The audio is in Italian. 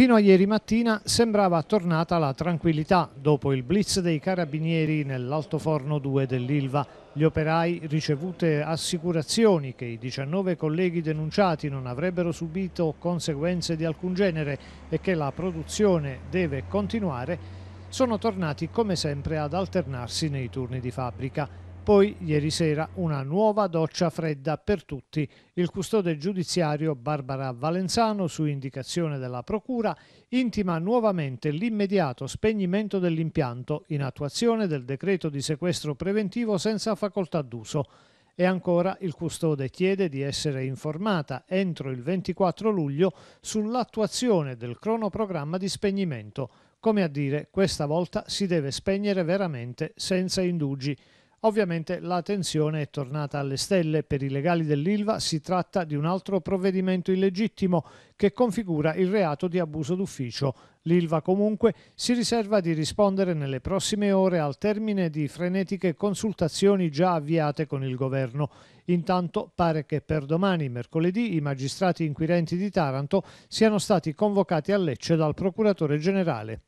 Fino a ieri mattina sembrava tornata la tranquillità dopo il blitz dei carabinieri nell'Alto Forno 2 dell'Ilva. Gli operai ricevute assicurazioni che i 19 colleghi denunciati non avrebbero subito conseguenze di alcun genere e che la produzione deve continuare, sono tornati come sempre ad alternarsi nei turni di fabbrica. Poi ieri sera una nuova doccia fredda per tutti. Il custode giudiziario Barbara Valenzano, su indicazione della Procura, intima nuovamente l'immediato spegnimento dell'impianto in attuazione del decreto di sequestro preventivo senza facoltà d'uso. E ancora il custode chiede di essere informata entro il 24 luglio sull'attuazione del cronoprogramma di spegnimento. Come a dire, questa volta si deve spegnere veramente senza indugi. Ovviamente la tensione è tornata alle stelle. Per i legali dell'ILVA si tratta di un altro provvedimento illegittimo che configura il reato di abuso d'ufficio. L'ILVA comunque si riserva di rispondere nelle prossime ore al termine di frenetiche consultazioni già avviate con il governo. Intanto pare che per domani, mercoledì, i magistrati inquirenti di Taranto siano stati convocati a Lecce dal procuratore generale.